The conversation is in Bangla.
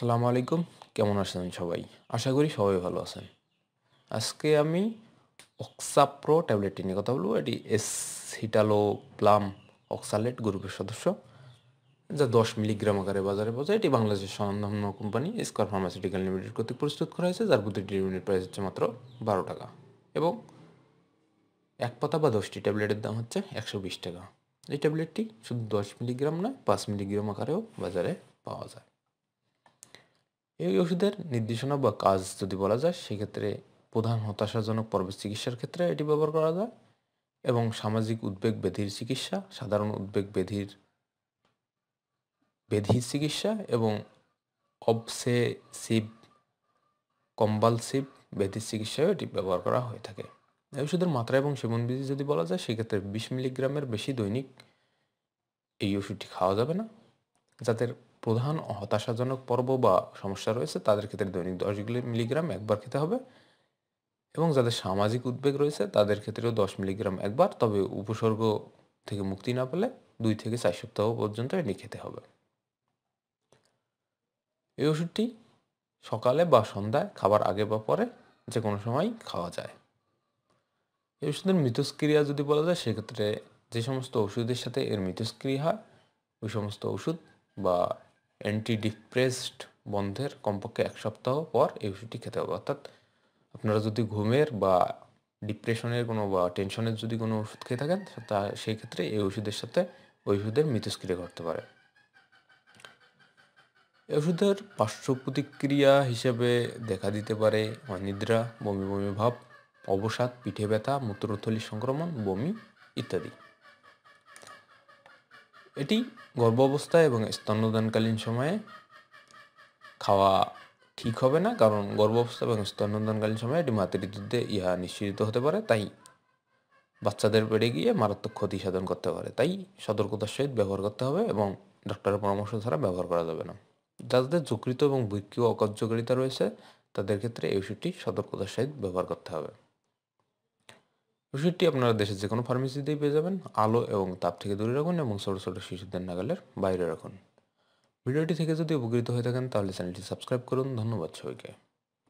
আসসালামু আলাইকুম কেমন আছেন সবাই আশা করি সবাই ভালো আছেন আজকে আমি অক্সাপ্রো ট্যাবলেটটি নিয়ে কথা বলবো এটি এস হিটালো প্লাম অক্সালেট গ্রুপের সদস্য যা দশ মিলিগ্রাম আকারে বাজারে পাওয়া যায় এটি বাংলাদেশের স্বনামধন্য কোম্পানি স্কোয়ার ফার্মাসিউটিক্যাল লিমিটেড কর্তৃক প্রস্তুত করা হয়েছে যার প্রতিটি ইউনিট প্রাইস হচ্ছে মাত্র বারো টাকা এবং এক পাতা বা দশটি ট্যাবলেটের দাম হচ্ছে একশো বিশ টাকা এই ট্যাবলেটটি শুধু দশ মিলিগ্রাম নয় পাঁচ মিলিগ্রাম আকারেও বাজারে পাওয়া যায় এই ওষুধের নির্দেশনা বা কাজ যদি বলা যায় সেক্ষেত্রে প্রধান হতাশাজনক পর্বের চিকিৎসার ক্ষেত্রে এটি ব্যবহার করা যায় এবং সামাজিক উদ্বেগ ব্যাধির চিকিৎসা সাধারণ উদ্বেগ ব্যাধির ব্যাধি চিকিৎসা এবং অবসেসিভ কম্বালসিভ ব্যাধির চিকিৎসায় এটি ব্যবহার করা হয়ে থাকে এই ওষুধের মাত্রা এবং সেবন বিধি যদি বলা যায় সেক্ষেত্রে বিশ মিলিগ্রামের বেশি দৈনিক এই ওষুধটি খাওয়া যাবে না যাদের প্রধান হতাশাজনক পর্ব বা সমস্যা রয়েছে তাদের ক্ষেত্রে দৈনিক দশ মিলিগ্রাম একবার খেতে হবে এবং যাদের সামাজিক উদ্বেগ রয়েছে তাদের ক্ষেত্রেও দশ মিলিগ্রাম একবার তবে উপসর্গ থেকে মুক্তি না পেলে দুই থেকে চার সপ্তাহ পর্যন্ত এটি খেতে হবে এই ওষুধটি সকালে বা সন্ধ্যায় খাবার আগে বা পরে যে কোনো সময় খাওয়া যায় এই ওষুধের মিথস্ক্রিয়া যদি বলা যায় সেক্ষেত্রে যে সমস্ত ওষুধের সাথে এর মিথস্ক্রিয়া হয় ওই সমস্ত ওষুধ বা অ্যান্টিডিপ্রেসড বন্ধের কমপক্ষে এক সপ্তাহ পর এই ওষুধটি খেতে হবে অর্থাৎ আপনারা যদি ঘুমের বা ডিপ্রেশনের কোনো বা টেনশনের যদি কোনো ওষুধ খেয়ে থাকেন তা সেই ক্ষেত্রে এই ওষুধের সাথে ওই ওষুধের মিথস্ক্রিয়া ঘটতে পারে ওষুধের পার্শ্ব প্রতিক্রিয়া হিসেবে দেখা দিতে পারে অনিদ্রা বমি বমি ভাব অবসাদ পিঠে ব্যথা মূত্রথলি সংক্রমণ বমি ইত্যাদি এটি অবস্থায় এবং স্তন্যদানকালীন সময়ে খাওয়া ঠিক হবে না কারণ গর্ভাবস্থা এবং স্তন্যদানকালীন সময়ে এটি দুধে ইহা নিশ্চিত হতে পারে তাই বাচ্চাদের পেটে গিয়ে মারাত্মক ক্ষতি সাধন করতে পারে তাই সতর্কতার সহিত ব্যবহার করতে হবে এবং ডক্টরের পরামর্শ ছাড়া ব্যবহার করা যাবে না যাদের যকৃত এবং বৈক্য অকার্যকারিতা রয়েছে তাদের ক্ষেত্রে এই ওষুধটি সতর্কতার সহিত ব্যবহার করতে হবে ওষুধটি আপনারা দেশের যে কোনো ফার্মেসিতেই পেয়ে যাবেন আলো এবং তাপ থেকে দূরে রাখুন এবং ছোটো ছোটো শিশুদের নাগালের বাইরে রাখুন ভিডিওটি থেকে যদি উপকৃত হয়ে থাকেন তাহলে চ্যানেলটি সাবস্ক্রাইব করুন ধন্যবাদ সবাইকে